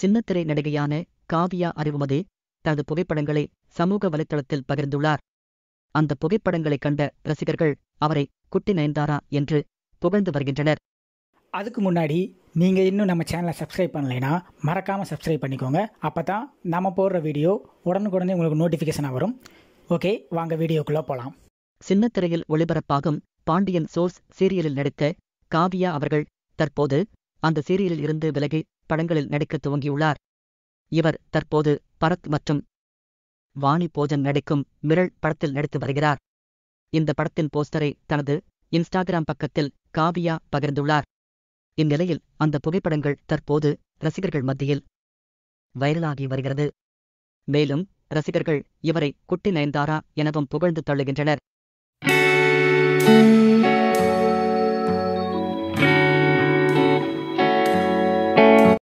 சின்னத்திரை நடிகையான காவியா அறிவுமதி தனது புகைப்படங்களை சமூக வலைத்தளத்தில் பகிர்ந்துள்ளார் அந்த புகைப்படங்களை கண்ட ரசிகர்கள் அவரை குட்டி நயன்தாரா என்று புகழ்ந்து வருகின்றனர் அதுக்கு முன்னாடி நீங்கள் இன்னும் நம்ம சேனலை சப்ஸ்கிரைப் பண்ணலைன்னா மறக்காமல் சப்ஸ்கிரைப் பண்ணிக்கோங்க அப்போ தான் நம்ம போடுற வீடியோ உடனுக்குடனே உங்களுக்கு நோட்டிஃபிகேஷனாக வரும் ஓகே வாங்க வீடியோக்குள்ளே போகலாம் சின்னத்திரையில் ஒளிபரப்பாகும் பாண்டியன் சோர்ஸ் சீரியலில் நடித்த காவியா அவர்கள் தற்போது அந்த சீரியலில் இருந்து விலகி படங்களில் நடிக்க துவங்கியுள்ளார் இவர் தற்போது பரத் மற்றும் வாணி போஜன் நடிக்கும் மிரள் படத்தில் நடித்து வருகிறார் இந்த படத்தின் போஸ்டரை தனது இன்ஸ்டாகிராம் பக்கத்தில் காவியா பகிர்ந்துள்ளார் இந்நிலையில் அந்த புகைப்படங்கள் தற்போது ரசிகர்கள் மத்தியில் வைரலாகி வருகிறது மேலும் ரசிகர்கள் இவரை குட்டி நயன்தாரா எனவும் புகழ்ந்து தள்ளுகின்றனர்